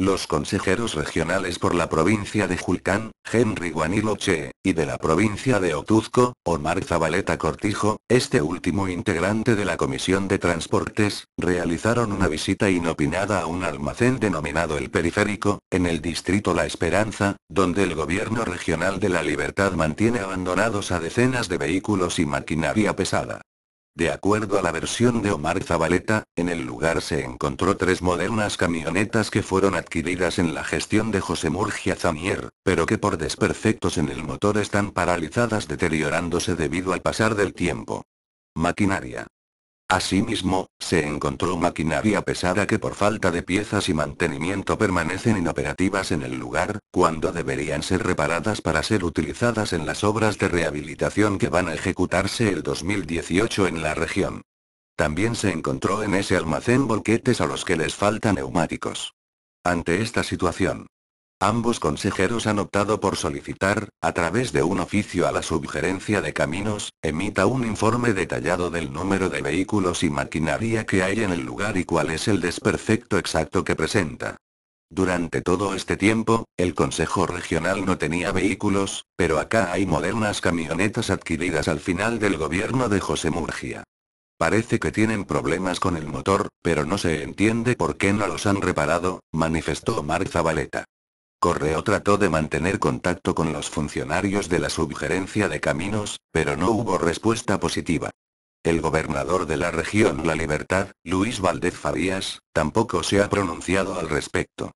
Los consejeros regionales por la provincia de Julcán, Henry Guaniloche, Che, y de la provincia de Otuzco, Omar Zabaleta Cortijo, este último integrante de la Comisión de Transportes, realizaron una visita inopinada a un almacén denominado El Periférico, en el distrito La Esperanza, donde el gobierno regional de la Libertad mantiene abandonados a decenas de vehículos y maquinaria pesada. De acuerdo a la versión de Omar Zabaleta, en el lugar se encontró tres modernas camionetas que fueron adquiridas en la gestión de José Murgia zamier pero que por desperfectos en el motor están paralizadas deteriorándose debido al pasar del tiempo. Maquinaria. Asimismo, se encontró maquinaria pesada que por falta de piezas y mantenimiento permanecen inoperativas en el lugar, cuando deberían ser reparadas para ser utilizadas en las obras de rehabilitación que van a ejecutarse el 2018 en la región. También se encontró en ese almacén bolquetes a los que les faltan neumáticos. Ante esta situación, Ambos consejeros han optado por solicitar, a través de un oficio a la subgerencia de caminos, emita un informe detallado del número de vehículos y maquinaria que hay en el lugar y cuál es el desperfecto exacto que presenta. Durante todo este tiempo, el Consejo Regional no tenía vehículos, pero acá hay modernas camionetas adquiridas al final del gobierno de José Murgia. Parece que tienen problemas con el motor, pero no se entiende por qué no los han reparado, manifestó Omar Zabaleta. Correo trató de mantener contacto con los funcionarios de la subgerencia de caminos, pero no hubo respuesta positiva. El gobernador de la región La Libertad, Luis Valdez Farías, tampoco se ha pronunciado al respecto.